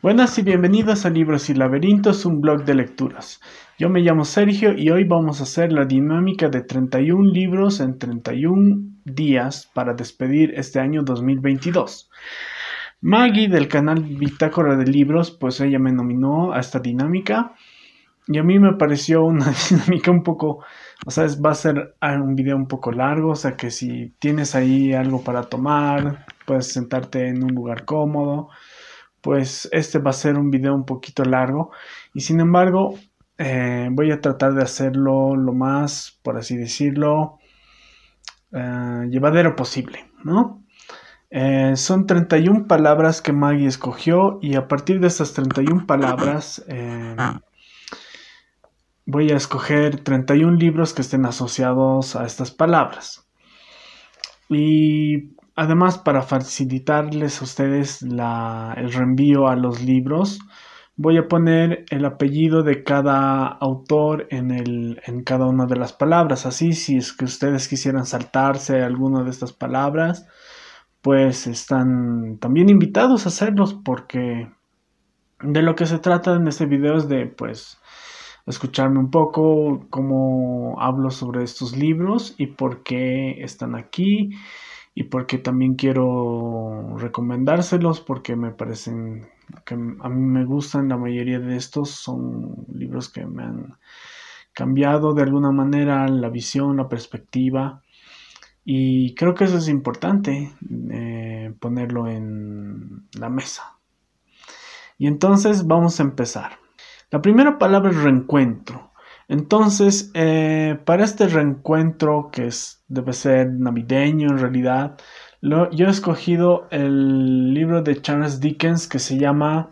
Buenas y bienvenidos a Libros y Laberintos, un blog de lecturas. Yo me llamo Sergio y hoy vamos a hacer la dinámica de 31 libros en 31 días para despedir este año 2022. Maggie del canal Bitácora de Libros, pues ella me nominó a esta dinámica y a mí me pareció una dinámica un poco, o sea, va a ser ah, un video un poco largo, o sea que si tienes ahí algo para tomar, puedes sentarte en un lugar cómodo pues este va a ser un video un poquito largo y sin embargo eh, voy a tratar de hacerlo lo más, por así decirlo, eh, llevadero posible, eh, son 31 palabras que Maggie escogió y a partir de estas 31 palabras em, ah. voy a escoger 31 libros que estén asociados a estas palabras. Y además, para facilitarles a ustedes el reenvío a los libros, voy a poner el apellido de cada autor en, en cada una de las palabras. Así, si es que ustedes quisieran saltarse alguna de estas palabras, pues están también invitados a hacerlos porque de lo que se trata en este video es de, pues, escucharme un poco cómo hablo sobre estos libros y por qué están aquí y porque también quiero recomendárselos porque me parecen que a mí me gustan la mayoría de estos son libros que me han cambiado de alguna manera la visión la perspectiva y creo que eso es importante eh, ponerlo en la mesa y entonces vamos a empezar la primera palabra es reencuentro entonces, eh, para este reencuentro, que es, debe ser navideño en realidad, yo he escogido el libro de Charles Dickens que se llama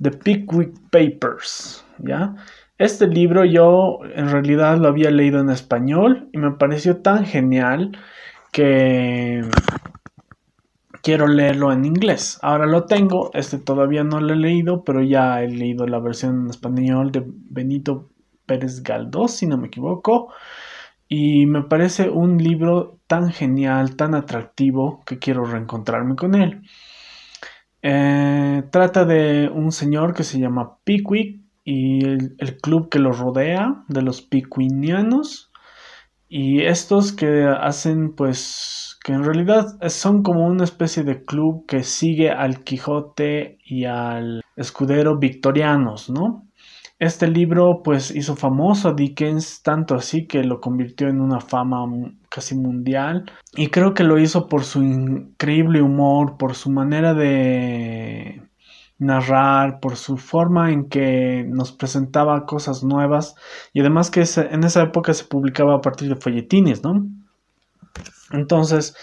The Pickwick Papers. ¿ya? Este libro yo en realidad lo había leído en español y me pareció tan genial que quiero leerlo en inglés. Ahora lo tengo, este todavía no lo he leído, pero ya he leído la versión en español de Benito Pérez Galdós, si no me equivoco. Y me parece un libro tan genial, tan atractivo, que quiero reencontrarme con él. Eh, trata de un señor que se llama Pickwick y el, el club que lo rodea, de los piquinianos. Y estos que hacen, pues, que en realidad son como una especie de club que sigue al Quijote y al escudero victorianos, ¿no? Este libro pues hizo famoso a Dickens, tanto así que lo convirtió en una fama casi mundial y creo que lo hizo por su increíble humor, por su manera de narrar, por su forma en que nos presentaba cosas nuevas y además que en esa época se publicaba a partir de folletines, ¿no? Entonces,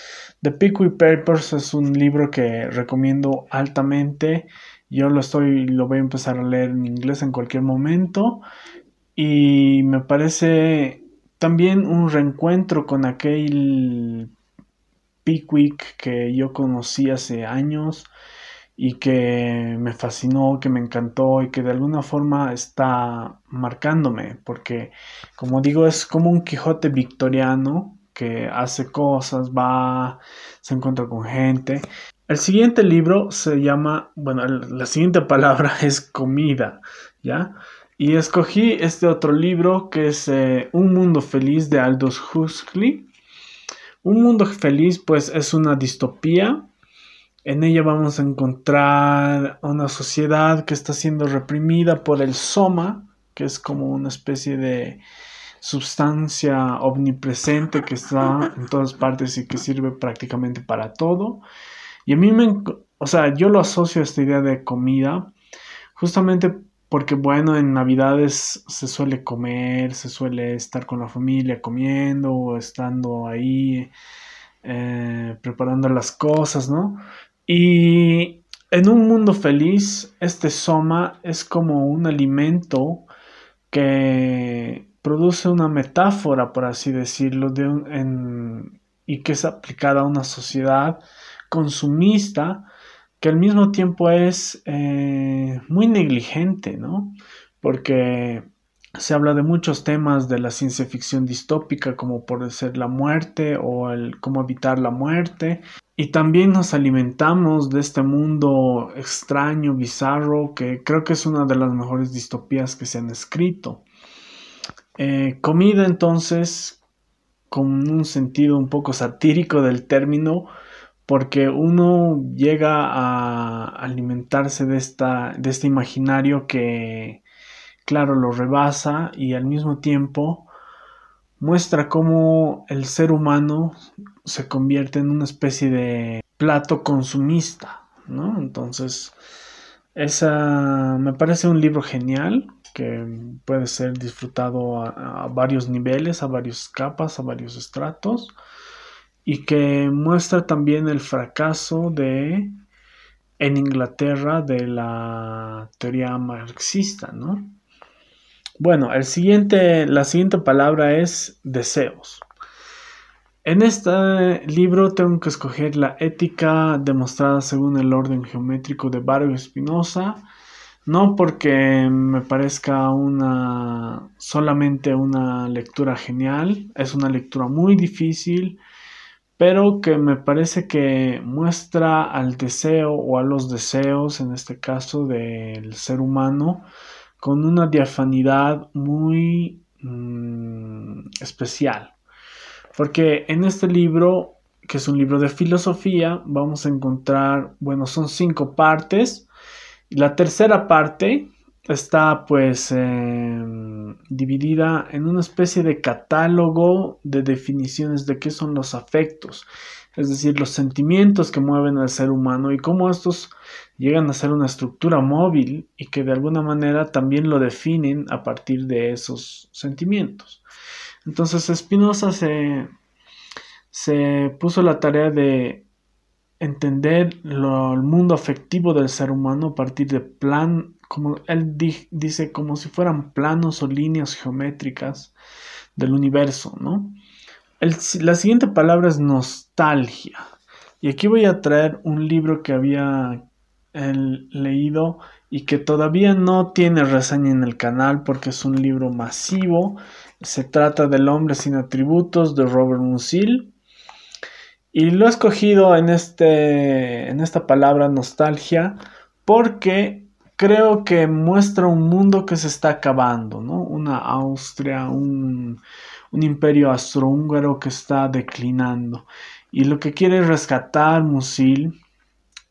The Pickwick Papers es un libro que recomiendo altamente yo lo estoy, lo voy a empezar a leer en inglés en cualquier momento. Y me parece también un reencuentro con aquel Pickwick que yo conocí hace años y que me fascinó, que me encantó y que de alguna forma está marcándome, porque como digo, es como un Quijote victoriano que hace cosas, va, se encuentra con gente el siguiente libro se llama, bueno, la siguiente palabra es comida, ¿ya? Y escogí este otro libro que es eh, Un Mundo Feliz de Aldous Huxley. Un Mundo Feliz pues es una distopía. En ella vamos a encontrar una sociedad que está siendo reprimida por el soma, que es como una especie de sustancia omnipresente que está en todas partes y que sirve prácticamente para todo. Y a mí me, o sea, yo lo asocio a esta idea de comida justamente porque, bueno, en Navidades se suele comer, se suele estar con la familia comiendo o estando ahí eh, preparando las cosas, ¿no? Y en un mundo feliz, este soma es como un alimento que produce una metáfora, por así decirlo, y que es aplicada a una sociedad consumista, que al mismo tiempo es eh, muy negligente, ¿no? Porque se habla de muchos temas de la ciencia ficción distópica, como por ser la muerte o el cómo evitar la muerte. Y también nos alimentamos de este mundo extraño, bizarro, que creo que es una de las mejores distopías que se han escrito. Eh, comida entonces, con un sentido un poco satírico del término, porque uno llega a alimentarse de, este imaginario que, claro, lo rebasa y al mismo tiempo muestra cómo el ser humano se convierte en una especie de plato consumista, ¿no? Entonces, esa me parece un libro genial que puede ser disfrutado a, a varios niveles, a varias capas, a varios estratos y que muestra también el fracaso de en Inglaterra de la teoría marxista, ¿no? Bueno, el siguiente, la siguiente palabra es deseos. En este libro tengo que escoger la ética demostrada según el orden geométrico de Barrio Espinosa, no porque me parezca una solamente una lectura genial, es una lectura muy difícil, pero que me parece que muestra al deseo o a los deseos, en este caso del ser humano, con una diafanidad muy mm, especial. Porque en este libro, que es un libro de filosofía, vamos a encontrar, bueno, son cinco partes. La tercera parte, está pues em, dividida en una especie de catálogo de definiciones de qué son los afectos, es decir, los sentimientos que mueven al ser humano y cómo estos llegan a ser una estructura móvil y que de alguna manera también lo definen a partir de esos sentimientos. Entonces Spinoza se, puso la tarea de entender el mundo afectivo del ser humano a partir de plan como él dice, como si fueran planos o líneas geométricas del universo, ¿no? la siguiente palabra es nostalgia. Y aquí voy a traer un libro que había eh, leído y que todavía no tiene reseña en el canal porque es un libro masivo. Se trata del hombre sin atributos de Robert Musil. Y lo he escogido en, este, en esta palabra nostalgia porque creo que muestra un mundo que se está acabando, ¿no? Una Austria, un, imperio austrohúngaro que está declinando. Y lo que quiere rescatar Musil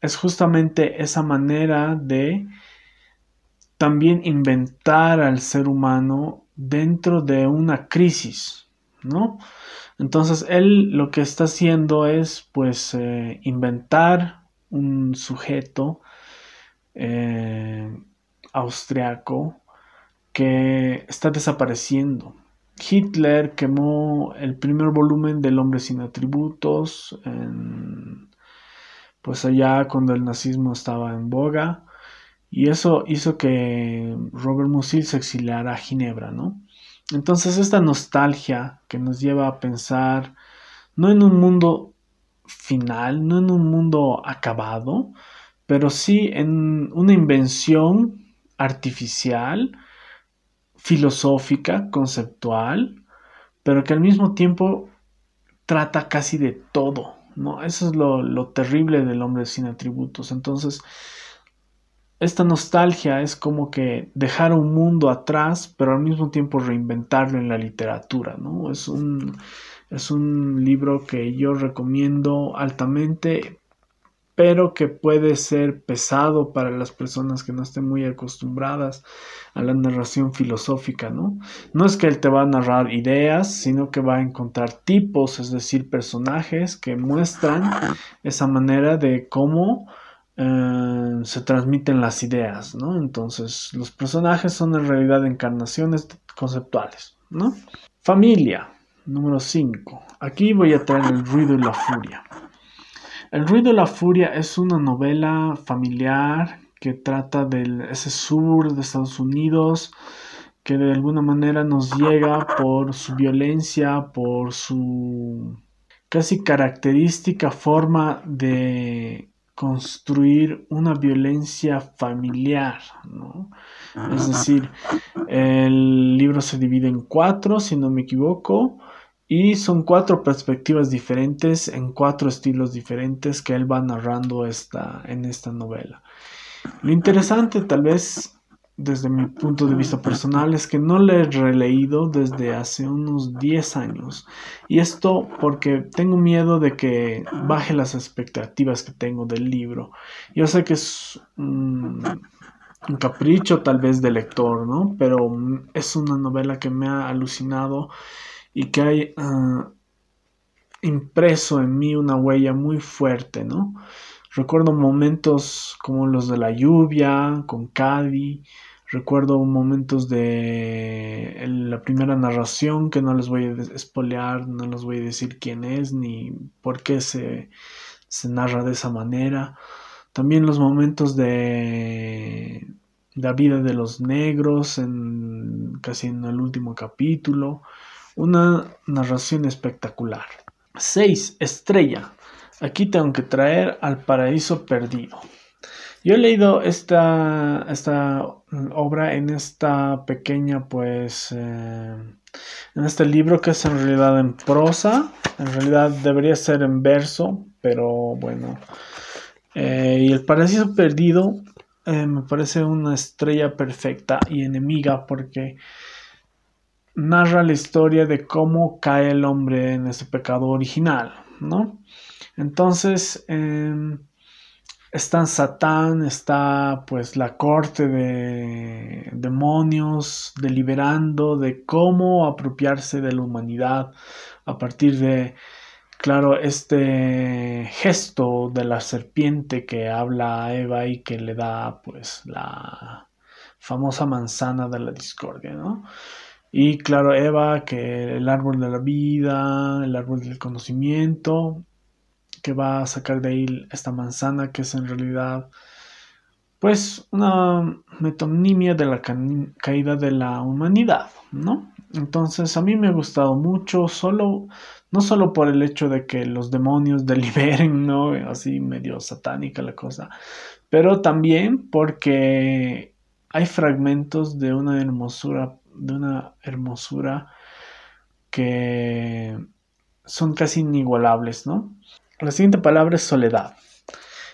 es justamente esa manera de también inventar al ser humano dentro de una crisis, ¿no? Entonces él lo que está haciendo es pues eh, inventar un sujeto eh, austriaco que está desapareciendo. Hitler quemó el primer volumen del Hombre sin atributos, pues allá cuando el nazismo estaba en boga, y eso hizo que Robert Musil se exiliara a Ginebra, ¿no? Entonces esta nostalgia que nos lleva a pensar no en un mundo final, no en un mundo acabado, pero sí en una invención artificial, filosófica, conceptual, pero que al mismo tiempo trata casi de todo, ¿no? Eso es lo, lo terrible del hombre sin atributos. Entonces, esta nostalgia es como que dejar un mundo atrás, pero al mismo tiempo reinventarlo en la literatura, ¿no? Es un, es un libro que yo recomiendo altamente pero que puede ser pesado para las personas que no estén muy acostumbradas a la narración filosófica, ¿no? No es que él te va a narrar ideas, sino que va a encontrar tipos, es decir, personajes que muestran esa manera de cómo eh, se transmiten las ideas, ¿no? Entonces, los personajes son en realidad encarnaciones conceptuales, ¿no? Familia, número 5. Aquí voy a traer el ruido y la furia. El ruido de la furia es una novela familiar que trata de ese sur de Estados Unidos que de alguna manera nos llega por su violencia, por su casi característica forma de construir una violencia familiar, Es decir, el libro se divide en cuatro, si no me equivoco, y son cuatro perspectivas diferentes en cuatro estilos diferentes que él va narrando esta, en esta novela. Lo interesante tal vez desde mi punto de vista personal es que no le he releído desde hace unos 10 años. Y esto porque tengo miedo de que baje las expectativas que tengo del libro. Yo sé que es un capricho tal vez del lector, ¿no? Pero es una novela que me ha alucinado y que hay ah, impreso en mí una huella muy fuerte, ¿no? Recuerdo momentos como los de la lluvia, con Cadi, recuerdo momentos de eh, la primera narración que no les voy a espolear, no les voy a decir quién es ni por qué se, se narra de esa manera. También los momentos de la vida de los negros en casi en el último capítulo una narración espectacular. 6. Estrella. Aquí tengo que traer al paraíso perdido. Yo he leído esta, esta obra en esta pequeña, pues, eh, en este libro que es en realidad en prosa. En realidad debería ser en verso, pero bueno. Eh, y el paraíso perdido eh, me parece una estrella perfecta y enemiga porque narra la historia de cómo cae el hombre en ese pecado original, ¿no? Entonces, em, está están Satán, está pues la corte de demonios deliberando de cómo apropiarse de la humanidad a partir de, claro, este gesto de la serpiente que habla a Eva y que le da pues la famosa manzana de la discordia, ¿no? Y claro, Eva, que el árbol de la vida, el árbol del conocimiento, que va a sacar de ahí esta manzana que es en realidad pues una metonimia de la caída de la humanidad, ¿no? Entonces a mí me ha gustado mucho, solo, no solo por el hecho de que los demonios deliberen, ¿no? Así medio satánica la cosa, pero también porque hay fragmentos de una hermosura de una hermosura que son casi inigualables, ¿no? La siguiente palabra es soledad.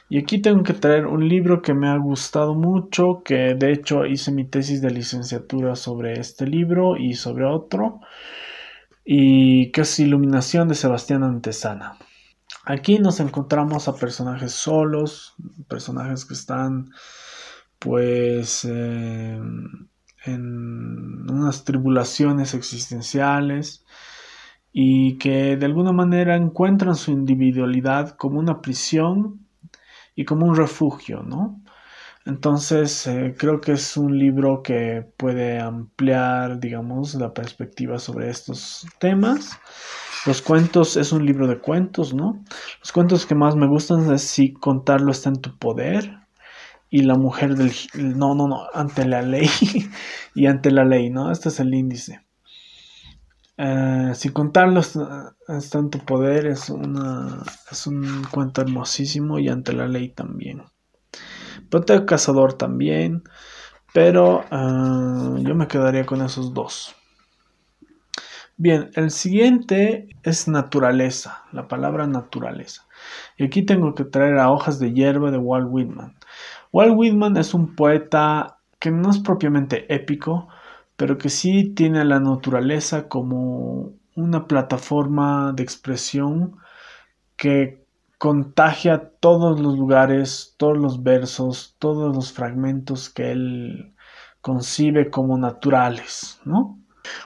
Y aquí tengo que traer un libro que me ha gustado mucho, que de hecho hice mi tesis de licenciatura sobre este libro y sobre otro, y que es Iluminación de Sebastián Antesana. Aquí nos encontramos a personajes solos, personajes que están pues eh, en unas tribulaciones existenciales y que de alguna manera encuentran su individualidad como una prisión y como un refugio, ¿no? Entonces, eh, creo que es un libro que puede ampliar, digamos, la perspectiva sobre estos temas. Los cuentos, es un libro de cuentos, ¿no? Los cuentos que más me gustan es Si contarlo está en tu poder, y la mujer del... No, no, no, ante la ley y ante la ley, ¿no? Este es el índice. Si eh, sin contarlo, es tanto poder, es, una, es un cuento hermosísimo y ante la ley también. Proteo Cazador también, pero eh, yo me quedaría con esos dos. Bien, el siguiente es naturaleza, la palabra naturaleza. Y aquí tengo que traer a Hojas de Hierba de Walt Whitman. Walt Whitman es un poeta que no es propiamente épico, pero que sí tiene a la naturaleza como una plataforma de expresión que contagia todos los lugares, todos los versos, todos los fragmentos que él concibe como naturales, ¿no?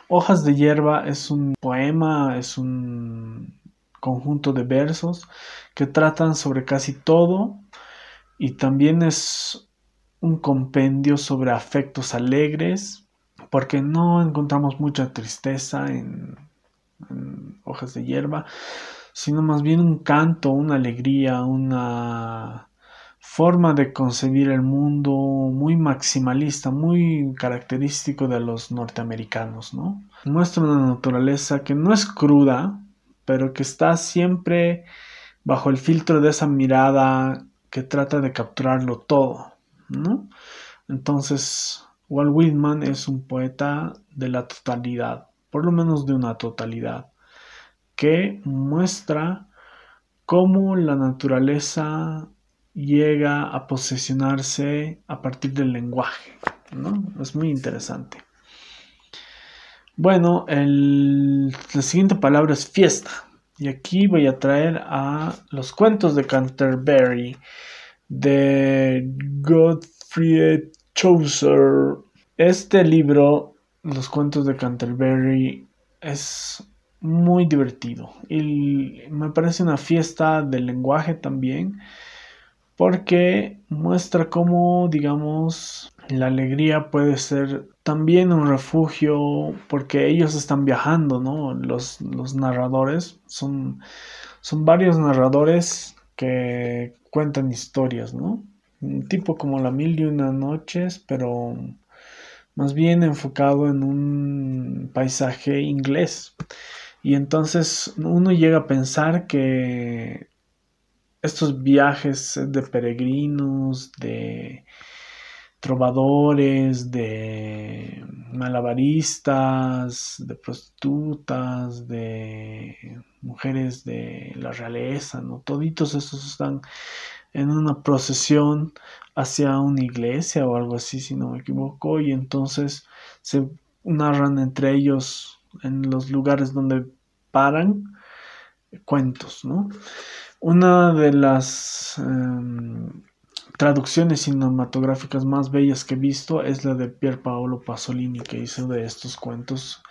Hojas de hierba es un poema, es un conjunto de versos que tratan sobre casi todo, y también es un compendio sobre afectos alegres, porque no encontramos mucha tristeza en, hojas de hierba, sino más bien un canto, una alegría, una forma de concebir el mundo muy maximalista, muy característico de los norteamericanos, ¿no? Muestra una naturaleza que no es cruda, pero que está siempre bajo el filtro de esa mirada que trata de capturarlo todo, ¿no? Entonces, Walt Whitman es un poeta de la totalidad, por lo menos de una totalidad, que muestra cómo la naturaleza llega a posesionarse a partir del lenguaje, ¿no? Es muy interesante. Bueno, la siguiente palabra es fiesta. Y aquí voy a traer a los cuentos de Canterbury de Godfrey Chaucer. Este libro, Los cuentos de Canterbury, es muy divertido y me parece una fiesta del lenguaje también porque muestra cómo, digamos, la alegría puede ser también un refugio porque ellos están viajando, ¿no? Los, narradores son, son varios narradores que cuentan historias, ¿no? Un tipo como la mil y una noches, pero más bien enfocado en un paisaje inglés. Y entonces uno llega a pensar que estos viajes de peregrinos, de trovadores, de malabaristas, de prostitutas, de mujeres de la realeza, ¿no? Toditos estos están en una procesión hacia una iglesia o algo así, si no me equivoco, y entonces se narran entre ellos en los lugares donde paran cuentos, ¿no? Una de las... Em, traducciones cinematográficas más bellas que he visto es la de Pier Paolo Pasolini que hizo de estos cuentos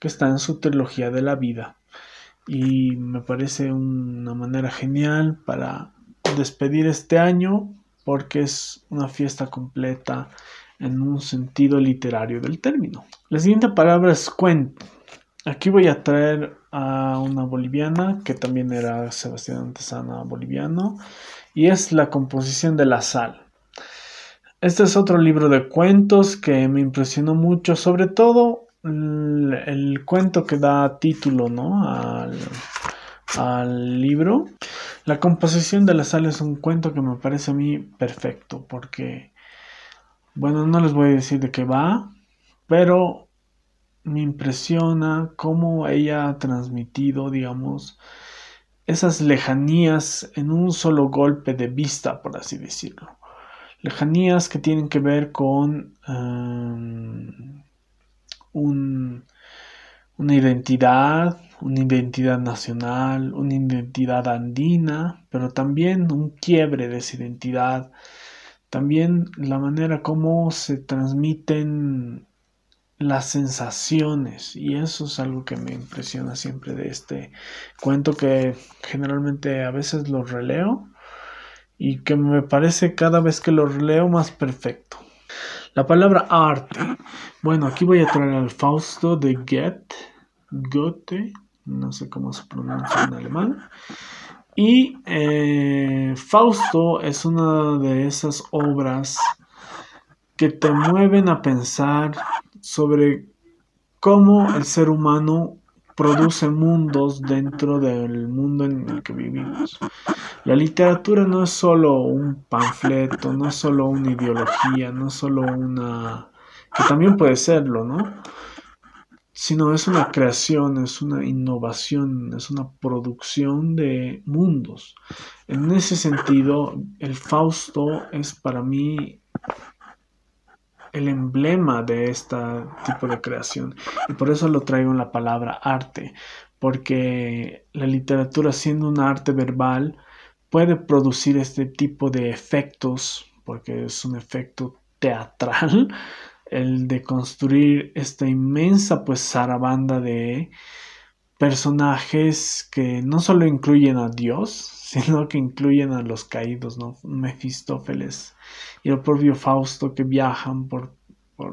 que está en su trilogía de la vida y me parece una manera genial para despedir este año porque es una fiesta completa en un sentido literario del término. La siguiente palabra es cuento. Aquí voy a traer a una boliviana que también era Sebastián Antesana boliviano y es La composición de la sal. Este es otro libro de cuentos que me impresionó mucho, sobre todo el, cuento que da título al, al libro. La composición de la sal es un cuento que me parece a mí perfecto porque, bueno, no les voy a decir de qué va, pero me impresiona cómo ella ha transmitido, digamos, esas lejanías en un solo golpe de vista, por así decirlo. Lejanías que tienen que ver con em, una identidad, una identidad nacional, una identidad andina, pero también un quiebre de esa identidad, también la manera como se transmiten las sensaciones y eso es algo que me impresiona siempre de este cuento que generalmente a veces lo releo y que me parece cada vez que lo releo más perfecto. La palabra arte. Bueno, aquí voy a traer al Fausto de Goethe, Goethe, no sé cómo se pronuncia en alemán. Y eh, Fausto es una de esas obras que te mueven a pensar, sobre cómo el ser humano produce mundos dentro del mundo en el que vivimos. La literatura no es solo un panfleto, no es solo una ideología, no es solo una... que también puede serlo, ¿no? Sino es una creación, es una innovación, es una producción de mundos. En ese sentido, el Fausto es para mí el emblema de este tipo de creación. Y por eso lo traigo en la palabra arte, porque la literatura siendo un arte verbal puede producir este tipo de efectos, porque es un efecto teatral, el de construir esta inmensa pues zarabanda de personajes que no solo incluyen a Dios, sino que incluyen a los caídos, ¿no? Mefistófeles y el propio Fausto que viajan por, por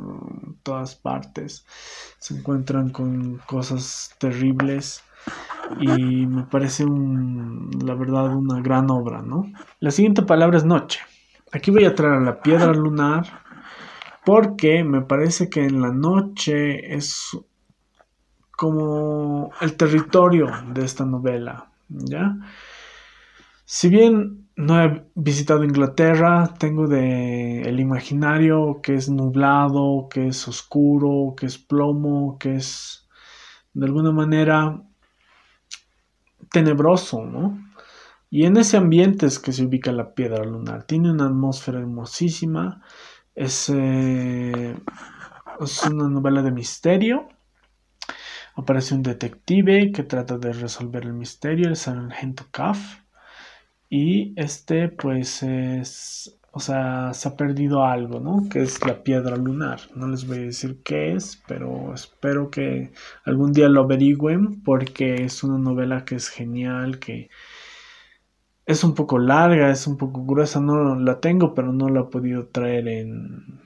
todas partes, se encuentran con cosas terribles y me parece un, la verdad una gran obra, ¿no? La siguiente palabra es noche. Aquí voy a traer a la piedra lunar porque me parece que en la noche es como el territorio de esta novela, ¿ya? Si bien no he visitado Inglaterra, tengo de el imaginario que es nublado, que es oscuro, que es plomo, que es de alguna manera tenebroso, ¿no? Y en ese ambiente es que se ubica la piedra lunar. Tiene una atmósfera hermosísima. Es, eh, una novela de misterio. Aparece un detective que trata de resolver el misterio, el sargento Caff. Y este, pues, es, o sea, se ha perdido algo, ¿no? Que es la piedra lunar. No les voy a decir qué es, pero espero que algún día lo averigüen porque es una novela que es genial, que es un poco larga, es un poco gruesa. No la tengo, pero no la he podido traer en...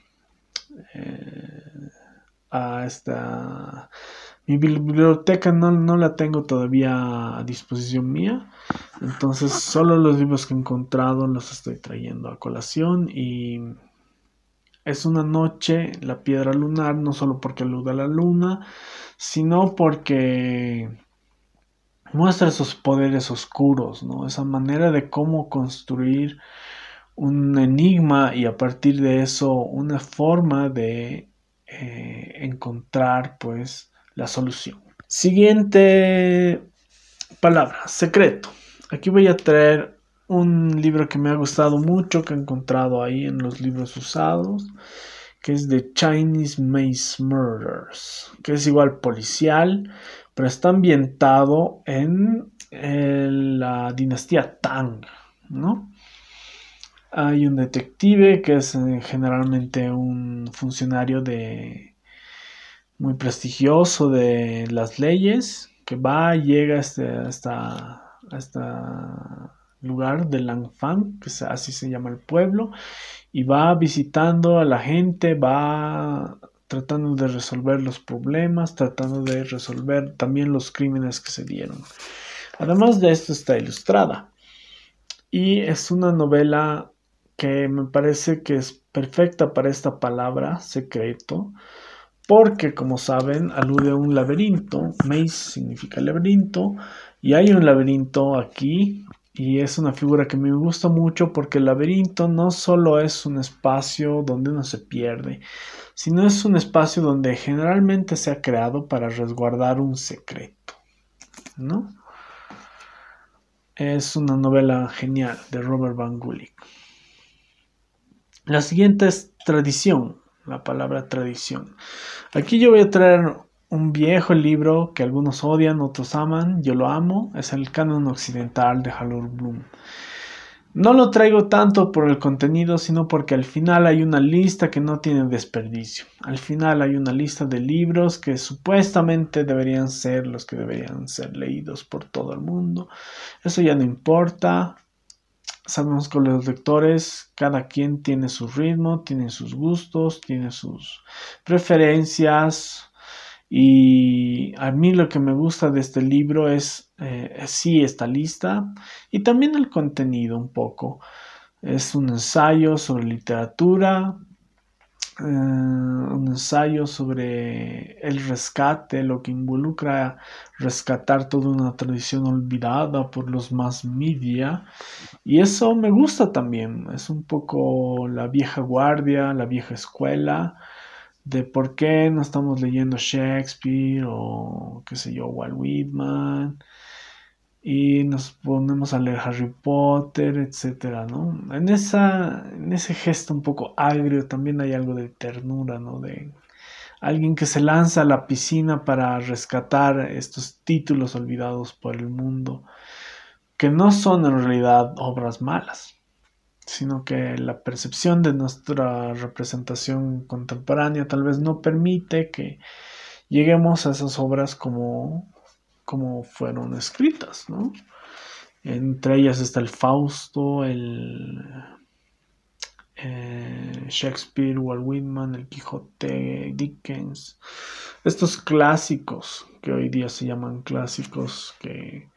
Eh, a esta mi biblioteca no, la tengo todavía a disposición mía. Entonces, solo los libros que he encontrado los estoy trayendo a colación. Y es una noche, la piedra lunar, no solo porque aluda a la luna, sino porque muestra esos poderes oscuros, ¿no? Esa manera de cómo construir un enigma y a partir de eso una forma de eh, encontrar, pues, la solución. Siguiente palabra, secreto. Aquí voy a traer un libro que me ha gustado mucho, que he encontrado ahí en los libros usados, que es de Chinese Maze Murders, que es igual policial, pero está ambientado en la dinastía Tang, ¿no? Hay un detective que es eh, generalmente un funcionario de muy prestigioso de las leyes que va, llega este, hasta, lugar de Langfang, que así se llama el pueblo, y va visitando a la gente, va tratando de resolver los problemas, tratando de resolver también los crímenes que se dieron. Además de esto está ilustrada y es una novela que me parece que es perfecta para esta palabra, secreto, porque como saben alude a un laberinto, maze significa laberinto, y hay un laberinto aquí, y es una figura que me gusta mucho porque el laberinto no solo es un espacio donde uno se pierde, sino es un espacio donde generalmente se ha creado para resguardar un secreto, ¿no? Es una novela genial de Robert Van Gulik. La siguiente es Tradición, la palabra tradición. Aquí yo voy a traer un viejo libro que algunos odian, otros aman, yo lo amo, es el Canon Occidental de Harold Bloom. No lo traigo tanto por el contenido, sino porque al final hay una lista que no tiene desperdicio. Al final hay una lista de libros que supuestamente deberían ser los que deberían ser leídos por todo el mundo. Eso ya no importa sabemos que los lectores, cada quien tiene su ritmo, tiene sus gustos, tiene sus preferencias. Y a mí lo que me gusta de este libro es, eh, sí, esta lista y también el contenido un poco. Es un ensayo sobre literatura, eh, un ensayo sobre el rescate, lo que involucra rescatar toda una tradición olvidada por los más media. Y eso me gusta también, es un poco la vieja guardia, la vieja escuela de por qué no estamos leyendo Shakespeare o qué sé yo, Walt Whitman y nos ponemos a leer Harry Potter, etcétera, ¿no? En, esa, en ese gesto un poco agrio también hay algo de ternura, ¿no? De alguien que se lanza a la piscina para rescatar estos títulos olvidados por el mundo, que no son en realidad obras malas, sino que la percepción de nuestra representación contemporánea tal vez no permite que lleguemos a esas obras como como fueron escritas, ¿no? Entre ellas está el Fausto, el eh, Shakespeare, Walt Whitman, el Quijote, Dickens. Estos clásicos que hoy día se llaman clásicos que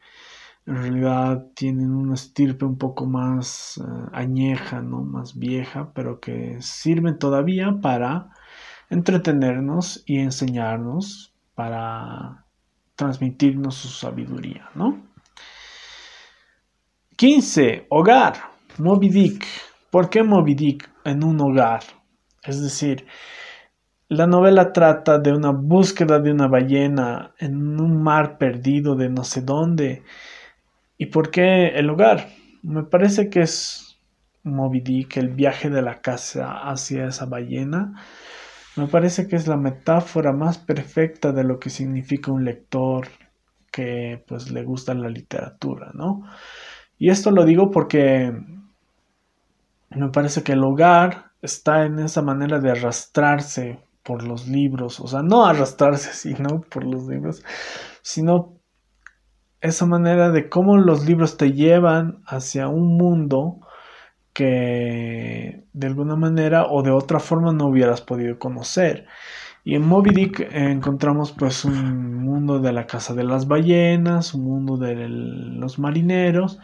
en realidad tienen una estirpe un poco más eh, añeja, ¿no? Más vieja, pero que sirven todavía para entretenernos y enseñarnos para transmitirnos su sabiduría, ¿no? 15. Hogar. Moby Dick. ¿Por qué Moby Dick en un hogar? Es decir, la novela trata de una búsqueda de una ballena en un mar perdido de no sé dónde. ¿Y por qué el hogar? Me parece que es Moby Dick, el viaje de la casa hacia esa ballena. Me parece que es la metáfora más perfecta de lo que significa un lector que pues le gusta la literatura, ¿no? Y esto lo digo porque me parece que el hogar está en esa manera de arrastrarse por los libros, o sea, no arrastrarse sino por los libros, sino esa manera de cómo los libros te llevan hacia un mundo que de alguna manera o de otra forma no hubieras podido conocer. Y en Moby Dick encontramos pues un mundo de la casa de las ballenas, un mundo de los marineros,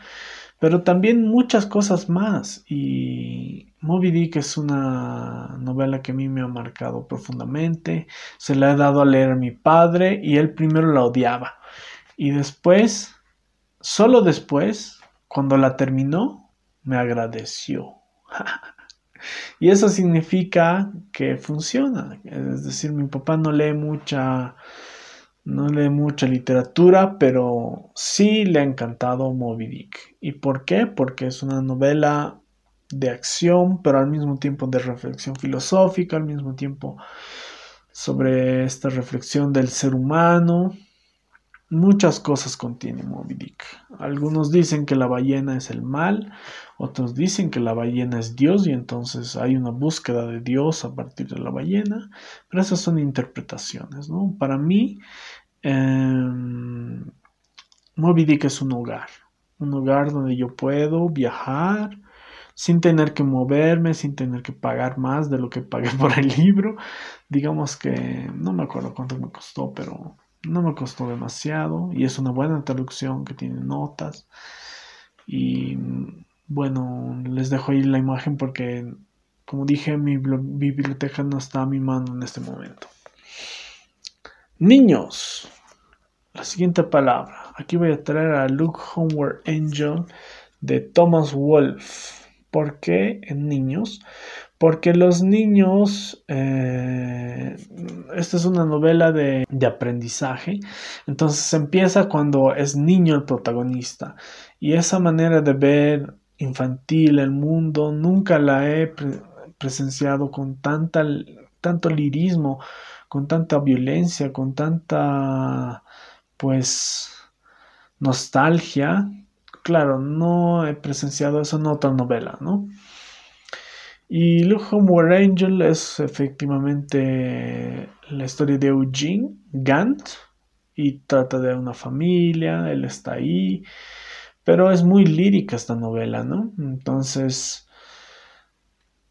pero también muchas cosas más. Y Moby Dick es una novela que a mí me ha marcado profundamente. Se la he dado a leer a mi padre y él primero la odiaba. Y después, solo después, cuando la terminó, me agradeció. y eso significa que funciona. Es decir, mi papá no lee mucha, no lee mucha literatura, pero sí le ha encantado Moby Dick. ¿Y por qué? Porque es una novela de acción, pero al mismo tiempo de reflexión filosófica, al mismo tiempo sobre esta reflexión del ser humano, Muchas cosas contiene Moby Algunos dicen que la ballena es el mal, otros dicen que la ballena es Dios y entonces hay una búsqueda de Dios a partir de la ballena, pero esas son interpretaciones. ¿no? Para mí, em, Movidic es un hogar, un hogar donde yo puedo viajar sin tener que moverme, sin tener que pagar más de lo que pagué por el libro. Digamos que no me acuerdo cuánto me costó, pero no me costó demasiado y es una buena traducción que tiene notas. Y bueno, les dejo ahí la imagen porque, como dije, mi biblioteca no está a mi mano en este momento. Niños. La siguiente palabra. Aquí voy a traer a Luke Homeward Angel de Thomas Wolfe. ¿Por qué en niños? Porque los niños, eh, esta es una novela de, aprendizaje, entonces empieza cuando es niño el protagonista. Y esa manera de ver infantil el mundo nunca la he presenciado con tanta, tanto lirismo, con tanta violencia, con tanta, pues, nostalgia. Claro, no he presenciado eso en otra novela, ¿no? Y Luke Homeward Angel es efectivamente la historia de Eugene Gant y trata de una familia, él está ahí, pero es muy lírica esta novela, ¿no? Entonces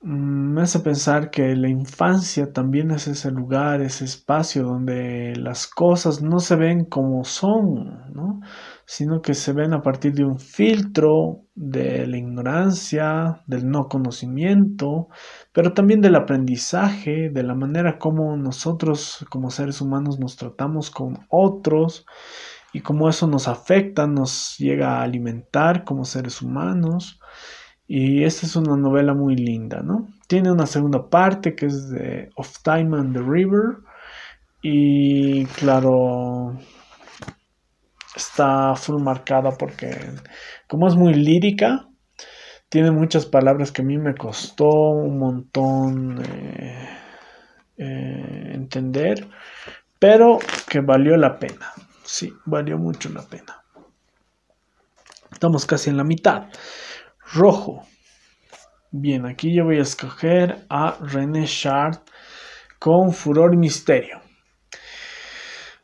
mm, me hace pensar que la infancia también es ese lugar, ese espacio donde las cosas no se ven como son, ¿no? sino que se ven a partir de un filtro de la ignorancia, del no conocimiento, pero también del aprendizaje, de la manera como nosotros como seres humanos nos tratamos con otros y cómo eso nos afecta, nos llega a alimentar como seres humanos. Y esta es una novela muy linda, ¿no? Tiene una segunda parte que es de Of Time and the River. Y claro, está full marcada porque como es muy lírica, tiene muchas palabras que a mí me costó un montón eh, eh, entender, pero que valió la pena. Sí, valió mucho la pena. Estamos casi en la mitad. Rojo. Bien, aquí yo voy a escoger a René Chard con Furor y Misterio.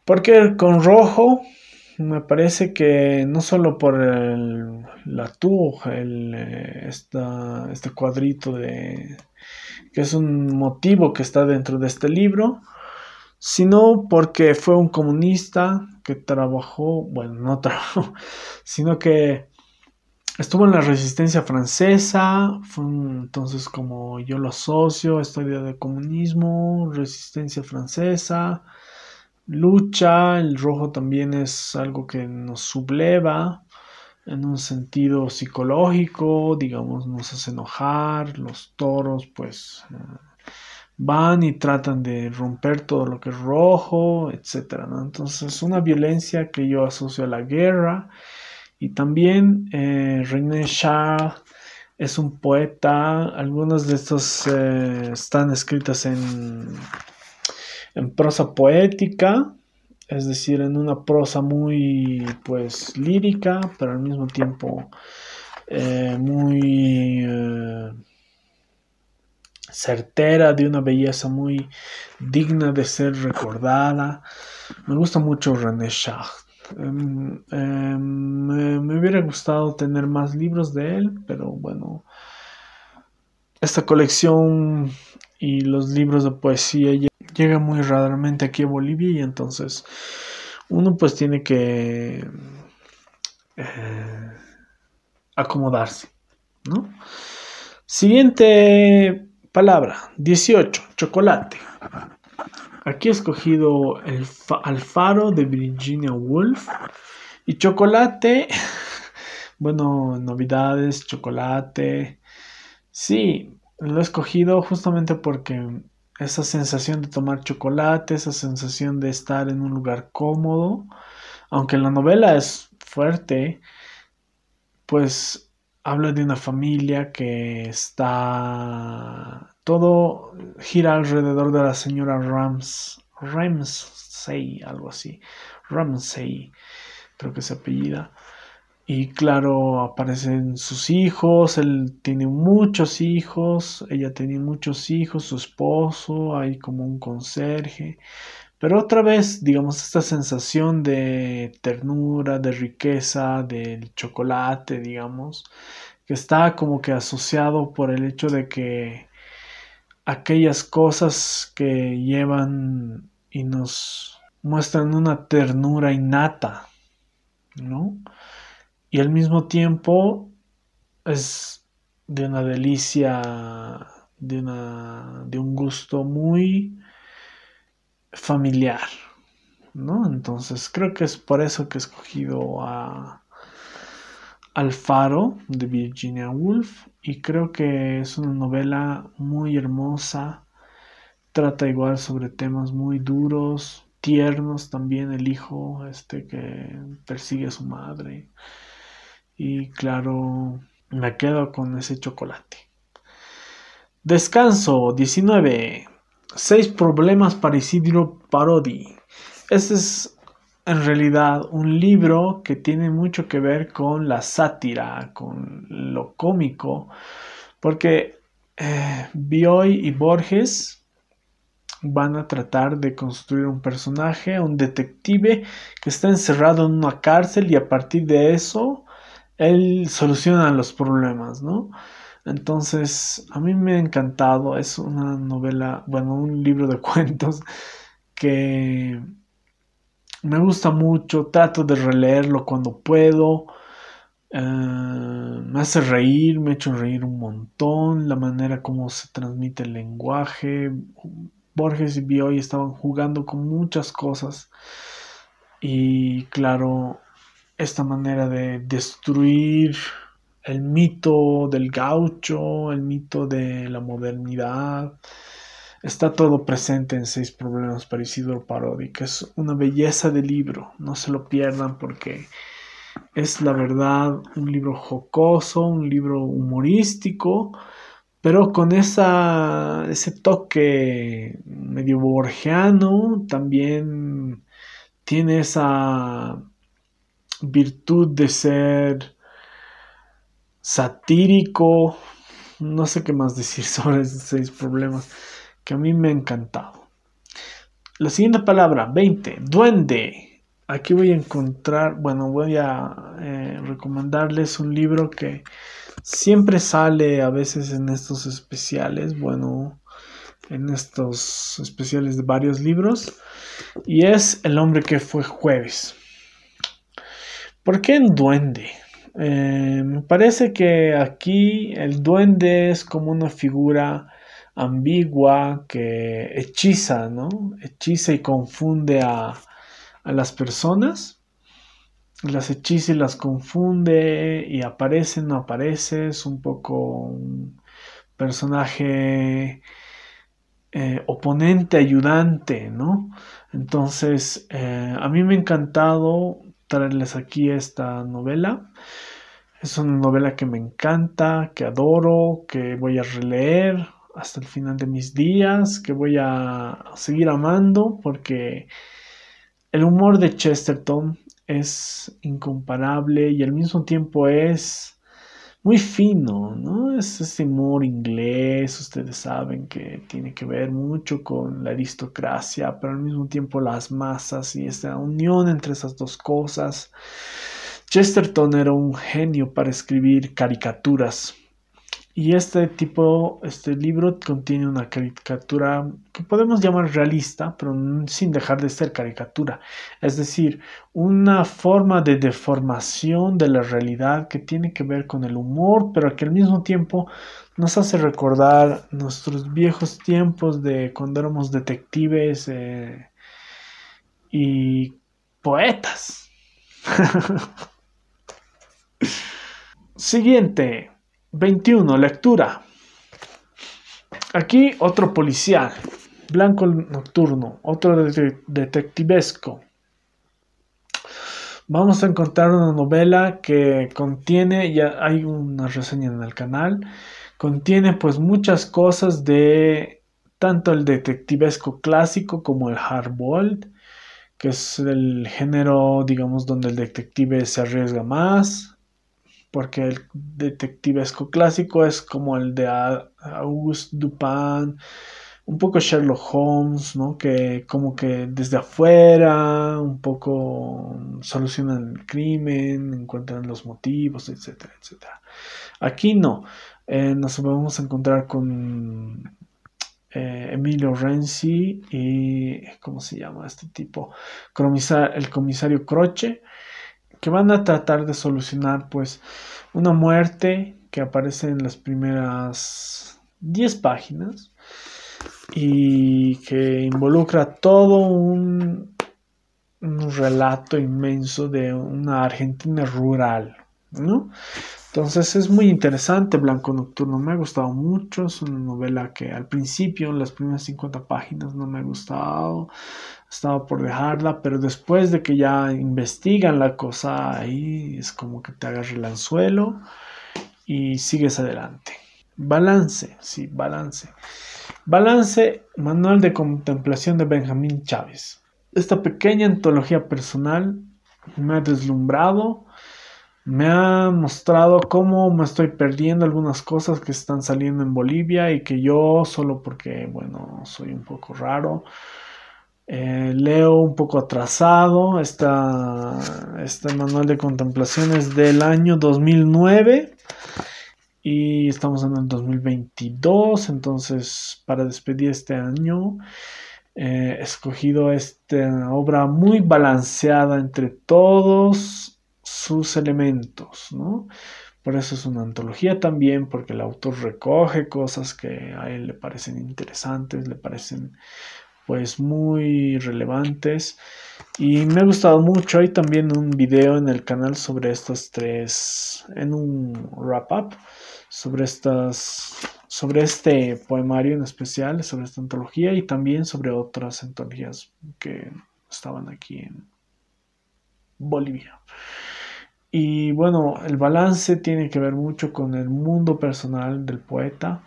Porque con rojo me parece que no solo por el, la tuja, el, eh, este cuadrito de que es un motivo que está dentro de este libro, sino porque fue un comunista que trabajó, bueno, no trabajó, sino que estuvo en la resistencia francesa, entonces como yo lo asocio, esta idea de comunismo, resistencia francesa, lucha, el rojo también es algo que nos subleva en un sentido psicológico, digamos, nos hace enojar, los toros pues eh, van y tratan de romper todo lo que es rojo, etc. Entonces Entonces una violencia que yo asocio a la guerra y también eh, René es un poeta, algunos de estos eh, están escritas en en prosa poética, es decir, en una prosa muy pues lírica, pero al mismo tiempo eh, muy eh, certera, de una belleza muy digna de ser recordada. Me gusta mucho René Schacht. Em, em, me, me hubiera gustado tener más libros de él, pero bueno, esta colección y los libros de poesía llega muy raramente aquí a Bolivia y entonces uno pues tiene que eh, acomodarse, ¿no? Siguiente palabra, 18, chocolate. Aquí he escogido el alfaro de Virginia Woolf y chocolate. Bueno, novedades, chocolate. Sí, lo he escogido justamente porque esa sensación de tomar chocolate, esa sensación de estar en un lugar cómodo, aunque la novela es fuerte, pues habla de una familia que está... Todo gira alrededor de la señora Rams, Ramsey, algo así, Ramsey, creo que es apellida. Y claro, aparecen sus hijos, él tiene muchos hijos, ella tiene muchos hijos, su esposo, hay como un conserje. Pero otra vez, digamos, esta sensación de ternura, de riqueza, del chocolate, digamos, que está como que asociado por el hecho de que aquellas cosas que llevan y nos muestran una ternura innata, ¿no? y al mismo tiempo es de una delicia, de, un gusto muy familiar, ¿no? Entonces creo que es por eso que he escogido a Alfaro de Virginia Woolf y creo que es una novela muy hermosa, trata igual sobre temas muy duros, tiernos también el hijo este que persigue a su madre. Y claro, me quedo con ese chocolate. Descanso 19. seis problemas para Isidro Parodi. Este es en realidad un libro que tiene mucho que ver con la sátira, con lo cómico, porque eh, Bioy y Borges van a tratar de construir un personaje, un detective que está encerrado en una cárcel y a partir de eso él soluciona los problemas, ¿no? Entonces, a mí me ha encantado, es una novela, bueno, un libro de cuentos que me gusta mucho, trato de releerlo cuando puedo, eh, me hace reír, me ha hecho reír un montón, la manera como se transmite el lenguaje. Borges y Bioy estaban jugando con muchas cosas y claro, esta manera de destruir el mito del gaucho, el mito de la modernidad. Está todo presente en Seis Problemas para Isidro es una belleza de libro, no se lo pierdan porque es la verdad un libro jocoso, un libro humorístico, pero con esa, ese toque medio borgiano también tiene esa virtud de ser satírico, no sé qué más decir sobre esos seis problemas que a mí me ha encantado. La siguiente palabra, 20, duende. Aquí voy a encontrar, bueno, voy a eh, recomendarles un libro que siempre sale a veces en estos especiales, bueno, en estos especiales de varios libros, y es El hombre que fue jueves. ¿Por qué en duende? Eh, me parece que aquí el duende es como una figura ambigua que hechiza, ¿no? Hechiza y confunde a, las personas. Las hechiza y las confunde y aparece, no aparece. Es un poco un personaje eh, oponente, ayudante, ¿no? Entonces, eh, a mí me ha encantado traerles aquí esta novela. Es una novela que me encanta, que adoro, que voy a releer hasta el final de mis días, que voy a seguir amando porque el humor de Chesterton es incomparable y al mismo tiempo es muy fino, ¿no? Es ese humor inglés, ustedes saben que tiene que ver mucho con la aristocracia, pero al mismo tiempo las masas y esta unión entre esas dos cosas. Chesterton era un genio para escribir caricaturas y este tipo, este libro contiene una caricatura que podemos llamar realista, pero sin dejar de ser caricatura. Es decir, una forma de deformación de la realidad que tiene que ver con el humor, pero que al mismo tiempo nos hace recordar nuestros viejos tiempos de cuando éramos detectives eh, y poetas. Siguiente. 21. Lectura. Aquí otro policial, blanco nocturno, otro detectivesco. Vamos a encontrar una novela que contiene, ya hay una reseña en el canal, contiene pues muchas cosas de tanto el detectivesco clásico como el hardboiled, que es el género, digamos, donde el detective se arriesga más, porque el detectivesco clásico es como el de Auguste Dupin, un poco Sherlock Holmes, Que como que desde afuera un poco solucionan el crimen, encuentran los motivos, etcétera, etcétera. Aquí no, eh, nos vamos a encontrar con eh, Emilio Renzi y, ¿cómo se llama este tipo? el comisario Croce que van a tratar de solucionar pues una muerte que aparece en las primeras 10 páginas y que involucra todo un, un relato inmenso de una Argentina rural, ¿no? Entonces es muy interesante Blanco Nocturno, me ha gustado mucho, es una novela que al principio, en las primeras 50 páginas, no me ha gustado, estaba por dejarla, pero después de que ya investigan la cosa, ahí es como que te agarra el anzuelo y sigues adelante. Balance, sí, balance. Balance, Manual de Contemplación de Benjamín Chávez. Esta pequeña antología personal me ha deslumbrado me ha mostrado cómo me estoy perdiendo algunas cosas que están saliendo en Bolivia y que yo, solo porque, bueno, soy un poco raro, eh, leo un poco atrasado esta, este manual de contemplaciones del año 2009 y estamos en el 2022, entonces para despedir este año eh, he escogido esta obra muy balanceada entre todos sus elementos, ¿no? Por eso es una antología también, porque el autor recoge cosas que a él le parecen interesantes, le parecen pues muy relevantes y me ha gustado mucho. Hay también un video en el canal sobre estas tres, en un wrap up, sobre estas, sobre este poemario en especial, sobre esta antología y también sobre otras antologías que estaban aquí en Bolivia. Y bueno, el balance tiene que ver mucho con el mundo personal del poeta,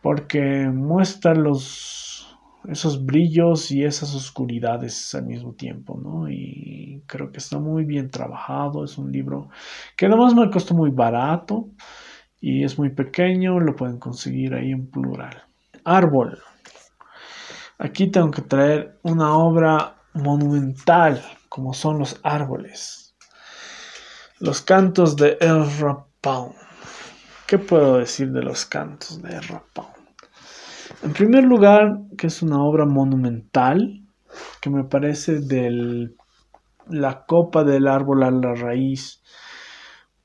porque muestra los, esos brillos y esas oscuridades al mismo tiempo, ¿no? Y creo que está muy bien trabajado, es un libro que además me costó muy barato y es muy pequeño, lo pueden conseguir ahí en plural. Árbol. Aquí tengo que traer una obra monumental como son los árboles los cantos de El Pound. ¿Qué puedo decir de los cantos de El Pound? En primer lugar, que es una obra monumental que me parece de la copa del árbol a la raíz,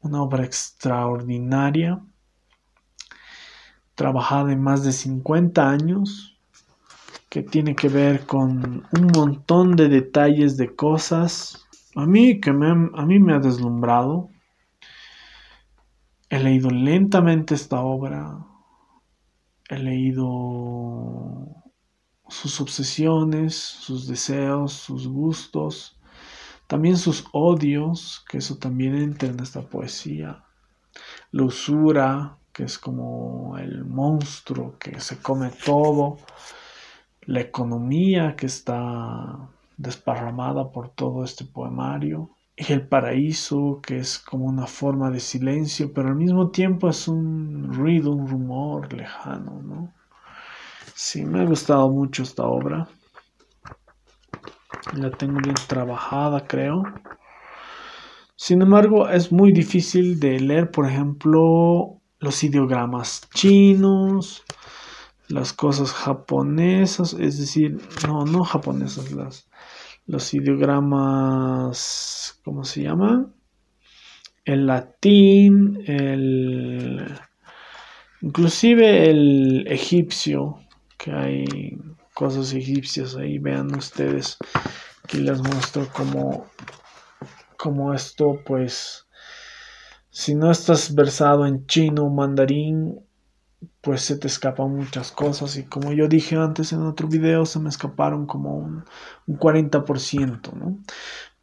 una obra extraordinaria, trabajada en más de 50 años, que tiene que ver con un montón de detalles de cosas a mí, que a mí me ha deslumbrado. He leído lentamente esta obra. He leído sus obsesiones, sus deseos, sus gustos, también sus odios, que eso también entra en esta poesía. La usura, que es como el monstruo que se come todo. La economía que está desparramada por todo este poemario. Y el paraíso, que es como una forma de silencio, pero al mismo tiempo es un ruido, un rumor lejano, ¿no? Sí, me ha gustado mucho esta obra. La tengo bien trabajada, creo. Sin embargo, es muy difícil de leer, por ejemplo, los ideogramas chinos, las cosas japonesas, es decir, no, no japonesas, las los ideogramas, ¿cómo se llama? El latín, el... Inclusive el egipcio, que hay cosas egipcias ahí, vean ustedes. Aquí les muestro como, esto, pues, si no estás versado en chino, mandarín pues se te escapan muchas cosas y como yo dije antes en otro video, se me escaparon como un, 40%, ¿no?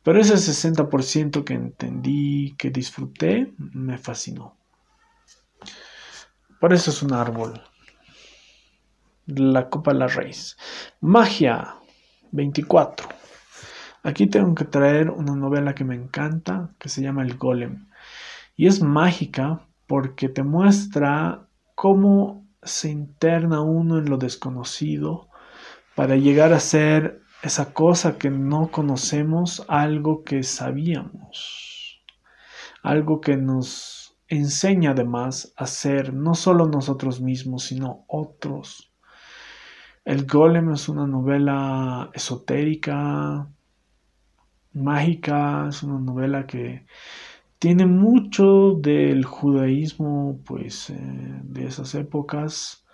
Pero ese 60% que entendí, que disfruté, me fascinó. Por eso es un árbol. La Copa de la Raíz. Magia 24. Aquí tengo que traer una novela que me encanta, que se llama El Golem. Y es mágica porque te muestra cómo se interna uno en lo desconocido para llegar a ser esa cosa que no conocemos, algo que sabíamos, algo que nos enseña además a ser no solo nosotros mismos, sino otros. El Golem es una novela esotérica, mágica, es una novela que tiene mucho del judaísmo, pues, eh, de esas épocas.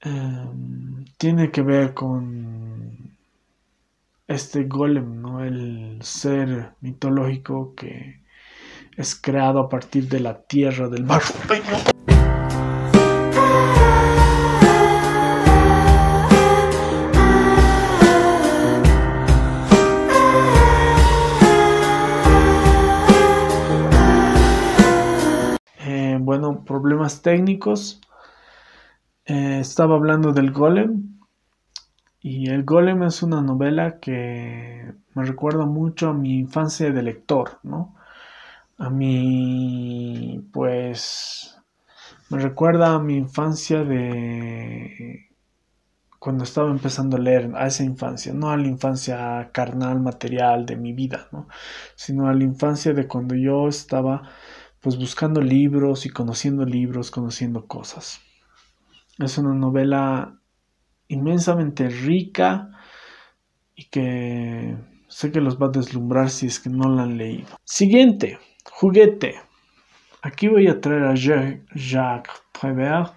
Em, tiene que ver con este golem, ¿no? El ser mitológico que es creado a partir de la tierra del mar. técnicos. Eh, estaba hablando del Golem. Y el Golem es una novela que me recuerda mucho a mi infancia de lector, ¿no? A mí pues, me recuerda a mi infancia de cuando estaba empezando a leer, a esa infancia, no a la infancia carnal, material de mi vida, ¿no? Sino a la infancia de cuando yo estaba pues buscando libros y conociendo libros, conociendo cosas. Es una novela inmensamente rica y que sé que los va a deslumbrar si es que no la han leído. Siguiente, juguete. Aquí voy a traer a Jacques Prévert,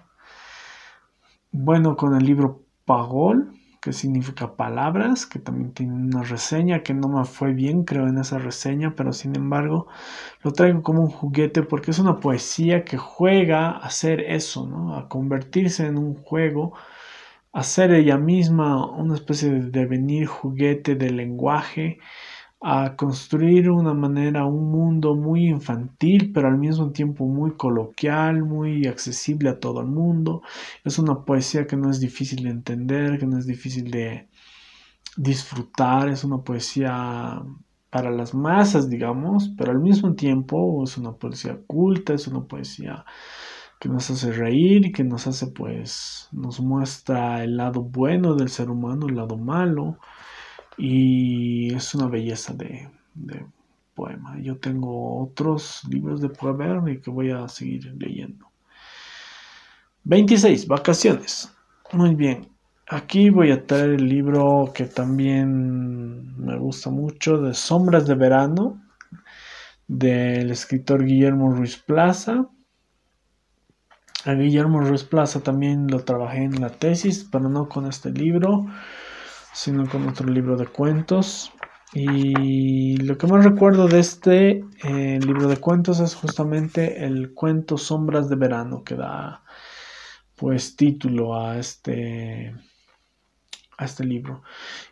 bueno, con el libro Pagol que significa palabras, que también tiene una reseña que no me fue bien, creo, en esa reseña, pero sin embargo lo traigo como un juguete porque es una poesía que juega a hacer eso, ¿no? a convertirse en un juego, a ser ella misma una especie de devenir juguete del lenguaje a construir una manera, un mundo muy infantil, pero al mismo tiempo muy coloquial, muy accesible a todo el mundo. Es una poesía que no es difícil de entender, que no es difícil de disfrutar, es una poesía para las masas, digamos, pero al mismo tiempo es una poesía culta, es una poesía que nos hace reír y que nos hace pues nos muestra el lado bueno del ser humano, el lado malo y es una belleza de, de poema. Yo tengo otros libros de poema y que voy a seguir leyendo. 26. Vacaciones. Muy bien. Aquí voy a traer el libro que también me gusta mucho, de Sombras de Verano, del escritor Guillermo Ruiz Plaza. A Guillermo Ruiz Plaza también lo trabajé en la tesis, pero no con este libro sino con otro libro de cuentos. Y lo que más recuerdo de este eh, libro de cuentos es justamente el cuento Sombras de Verano, que da pues título a este, a este libro.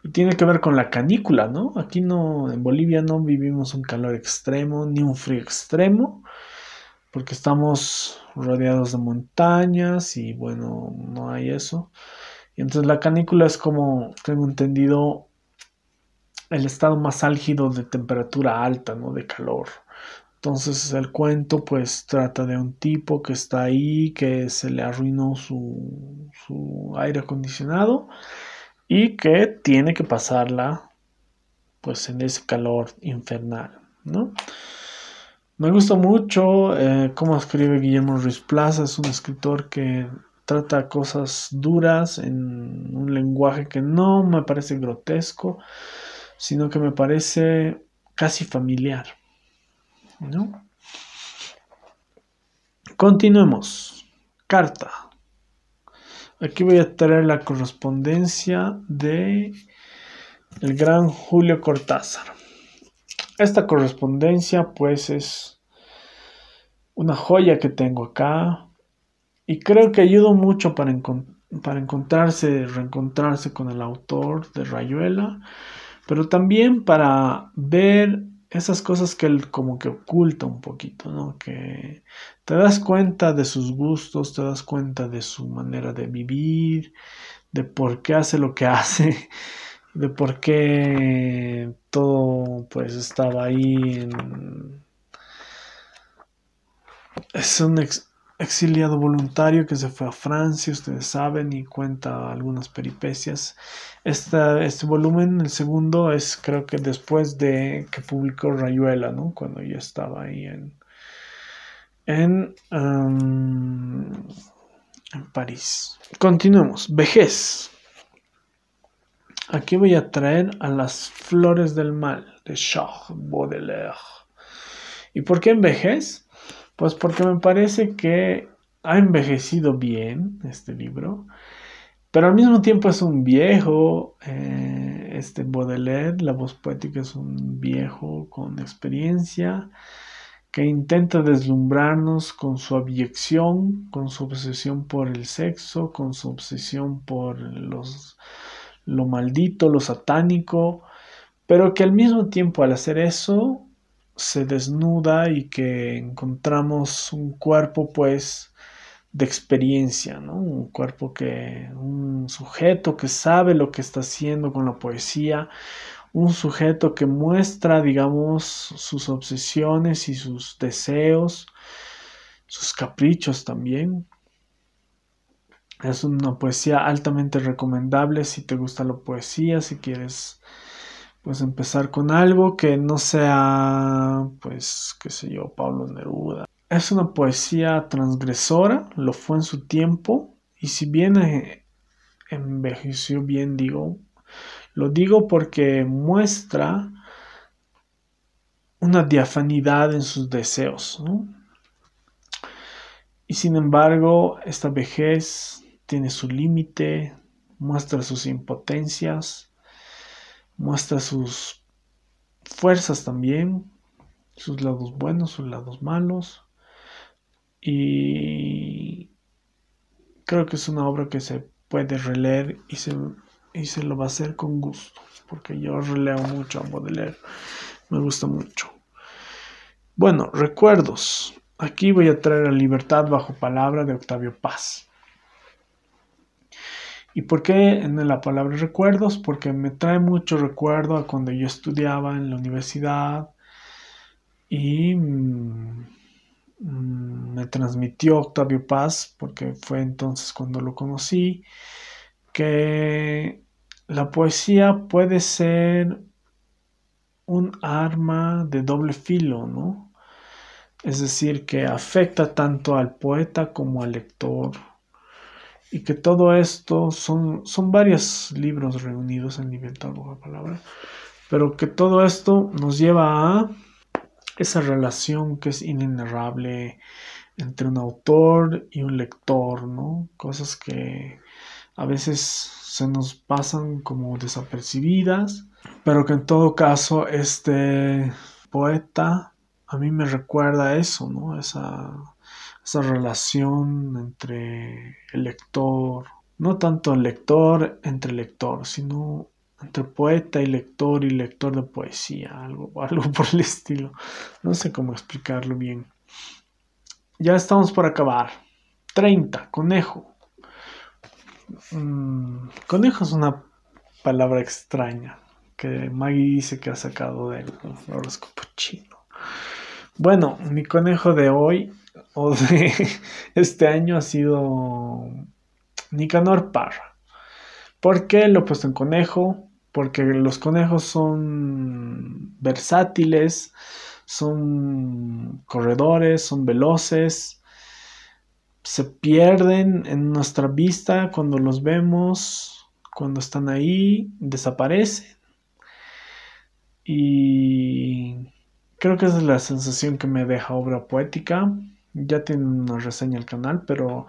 Y tiene que ver con la canícula, ¿no? Aquí no, en Bolivia no vivimos un calor extremo ni un frío extremo, porque estamos rodeados de montañas y bueno, no hay eso. Y entonces la canícula es como, tengo entendido, el estado más álgido de temperatura alta, ¿no? De calor. Entonces el cuento pues trata de un tipo que está ahí, que se le arruinó su, aire acondicionado y que tiene que pasarla pues en ese calor infernal, ¿no? Me gusta mucho eh, cómo escribe Guillermo Ruiz Plaza, es un escritor que trata cosas duras en un lenguaje que no me parece grotesco, sino que me parece casi familiar. ¿no? Continuemos. Carta. Aquí voy a traer la correspondencia de el gran Julio Cortázar. Esta correspondencia pues es una joya que tengo acá y creo que ayudó mucho para, encontrarse, reencontrarse con el autor de Rayuela, pero también para ver esas cosas que él como que oculta un poquito, ¿no? Que te das cuenta de sus gustos, te das cuenta de su manera de vivir, de por qué hace lo que hace, de por qué todo pues estaba ahí Es un exiliado voluntario que se fue a Francia, ustedes saben, y cuenta algunas peripecias. este volumen, el segundo, es creo que después de que publicó Rayuela, ¿no? Cuando ya estaba ahí en, en, um, en París. Continuemos. Vejez. Aquí voy a traer a las flores del mal de Charles Baudelaire. ¿Y por qué en vejez? Pues porque me parece que ha envejecido bien este libro, pero al mismo tiempo es un viejo, eh, este Baudelaire, la voz poética es un viejo con experiencia que intenta deslumbrarnos con su abyección, con su obsesión por el sexo, con su obsesión por los, lo maldito, lo satánico, pero que al mismo tiempo al hacer eso se desnuda y que encontramos un cuerpo pues de experiencia, ¿no? Un cuerpo que, un sujeto que sabe lo que está haciendo con la poesía, un sujeto que muestra, digamos, sus obsesiones y sus deseos, sus caprichos también. Es una poesía altamente recomendable si te gusta la poesía, si quieres pues empezar con algo que no sea, pues, qué sé yo, Pablo Neruda. Es una poesía transgresora, lo fue en su tiempo, y si bien eh, envejeció bien, digo, lo digo porque muestra una diafanidad en sus deseos. ¿no? Y sin embargo, esta vejez tiene su límite, muestra sus impotencias muestra sus fuerzas también, sus lados buenos, sus lados malos. Y creo que es una obra que se puede releer y se, y se lo va a hacer con gusto, porque yo releo mucho a leer. me gusta mucho. Bueno, recuerdos. Aquí voy a traer a Libertad bajo palabra de Octavio Paz. ¿Y por qué en la palabra recuerdos? Porque me trae mucho recuerdo a cuando yo estudiaba en la universidad y mm, mm, me transmitió Octavio Paz, porque fue entonces cuando lo conocí, que la poesía puede ser un arma de doble filo, ¿no? Es decir, que afecta tanto al poeta como al lector y que todo esto son, son varios libros reunidos en Inventar de Palabra, pero que todo esto nos lleva a esa relación que es inenarrable entre un autor y un lector, ¿no? Cosas que a veces se nos pasan como desapercibidas, pero que en todo caso este poeta a mí me recuerda eso, ¿no? Esa, esa relación entre el lector, no tanto el lector entre lector, sino entre poeta y lector y lector de poesía, algo, algo por el estilo. No sé cómo explicarlo bien. Ya estamos por acabar. 30, conejo. Mm, conejo es una palabra extraña que Maggie dice que ha sacado del horóscopo chino. Bueno, mi conejo de hoy o de este año ha sido Nicanor Parra. ¿Por qué lo he puesto en conejo? Porque los conejos son versátiles, son corredores, son veloces, se pierden en nuestra vista cuando los vemos, cuando están ahí, desaparecen. Y creo que esa es la sensación que me deja obra poética ya tiene una reseña el canal, pero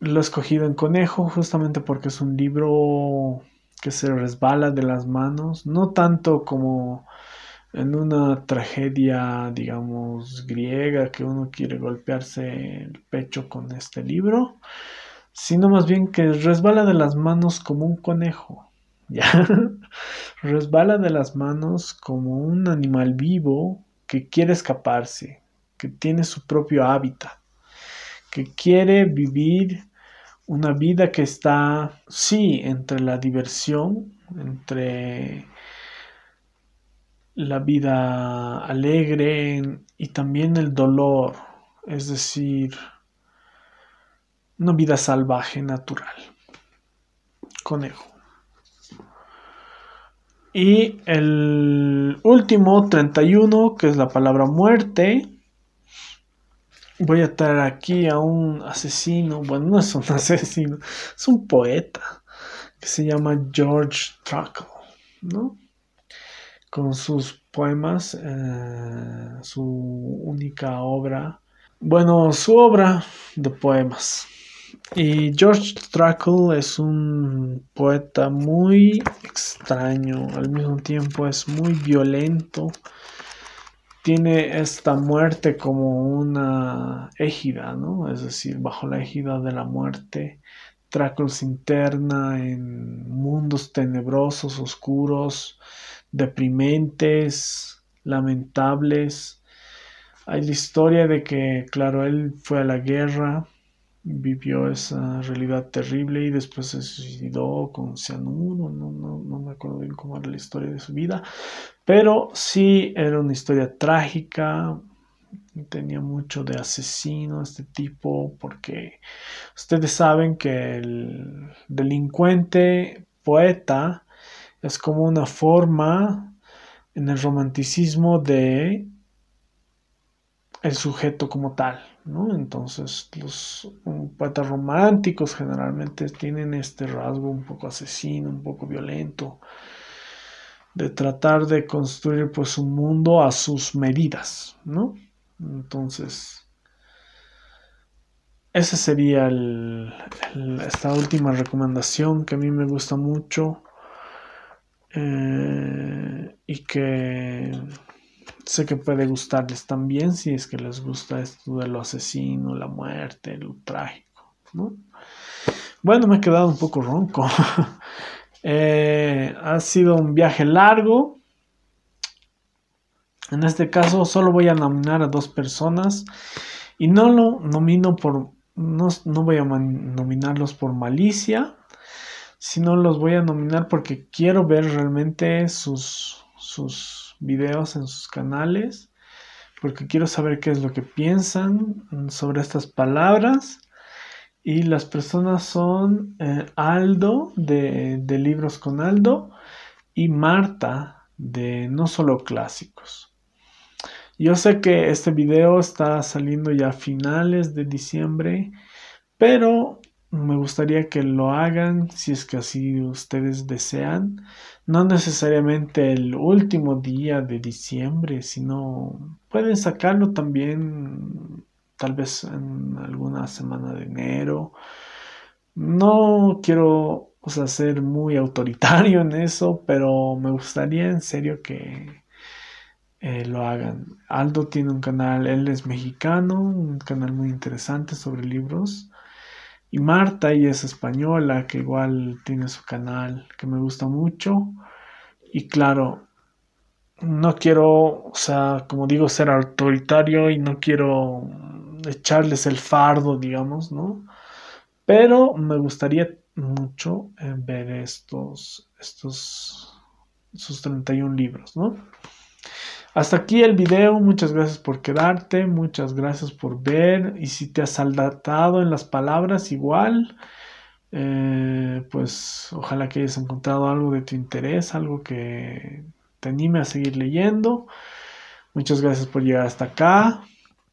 lo he escogido en Conejo justamente porque es un libro que se resbala de las manos, no tanto como en una tragedia, digamos, griega, que uno quiere golpearse el pecho con este libro, sino más bien que resbala de las manos como un conejo, ¿ya? resbala de las manos como un animal vivo que quiere escaparse, que tiene su propio hábitat, que quiere vivir una vida que está, sí, entre la diversión, entre la vida alegre y también el dolor, es decir, una vida salvaje, natural. Conejo. Y el último, 31, que es la palabra muerte, voy a traer aquí a un asesino, bueno, no es un asesino, es un poeta que se llama George Trackle. ¿no? Con sus poemas, eh, su única obra, bueno, su obra de poemas. Y George Trackle es un poeta muy extraño, al mismo tiempo es muy violento tiene esta muerte como una égida, ¿no? Es decir, bajo la égida de la muerte, Tráculos interna en mundos tenebrosos, oscuros, deprimentes, lamentables. Hay la historia de que, claro, él fue a la guerra, vivió esa realidad terrible y después se suicidó con cianuro, no, no, no me acuerdo bien cómo era la historia de su vida, pero sí era una historia trágica, tenía mucho de asesino este tipo, porque ustedes saben que el delincuente poeta es como una forma en el romanticismo de el sujeto como tal, ¿no? Entonces los poetas románticos generalmente tienen este rasgo un poco asesino, un poco violento, de tratar de construir pues un mundo a sus medidas, ¿no? Entonces, esa sería esta última recomendación que a mí me gusta mucho eh, y que sé que puede gustarles también si es que les gusta esto de lo asesino, la muerte, lo trágico, ¿no? Bueno, me he quedado un poco ronco. Eh, ha sido un viaje largo. En este caso solo voy a nominar a dos personas y no lo nomino por no, no voy a nominarlos por malicia, sino los voy a nominar porque quiero ver realmente sus, sus videos en sus canales, porque quiero saber qué es lo que piensan sobre estas palabras y las personas son eh, Aldo de, de, Libros con Aldo y Marta de No Solo Clásicos. Yo sé que este video está saliendo ya a finales de diciembre, pero me gustaría que lo hagan si es que así ustedes desean. No necesariamente el último día de diciembre, sino pueden sacarlo también tal vez en alguna semana de enero. No quiero ser muy autoritario en eso, pero me gustaría en serio que eh, lo hagan. Aldo tiene un canal, él es mexicano, un canal muy interesante sobre libros. Y Marta, ella es española, que igual tiene su canal, que me gusta mucho. Y claro, no quiero, o sea, como digo, ser autoritario y no quiero echarles el fardo, digamos, ¿no? Pero me gustaría mucho eh, ver estos, estos, sus 31 libros, ¿no? Hasta aquí el video, muchas gracias por quedarte, muchas gracias por ver y si te has saldatado en las palabras igual, eh, pues ojalá que hayas encontrado algo de tu interés, algo que te anime a seguir leyendo. Muchas gracias por llegar hasta acá.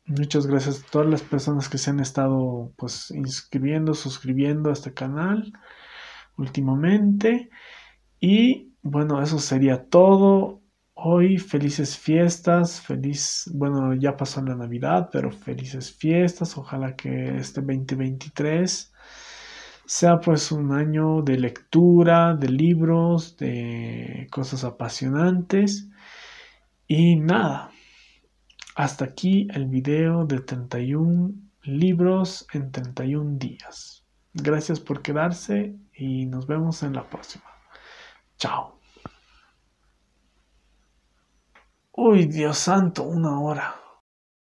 Muchas gracias a todas las personas que se han estado pues inscribiendo, suscribiendo a este canal últimamente. Y bueno, eso sería todo. Hoy felices fiestas, feliz, bueno, ya pasó la Navidad, pero felices fiestas. Ojalá que este 2023 sea pues un año de lectura, de libros, de cosas apasionantes. Y nada, hasta aquí el video de 31 libros en 31 días. Gracias por quedarse y nos vemos en la próxima. Chao. Uy, Dios santo, una hora.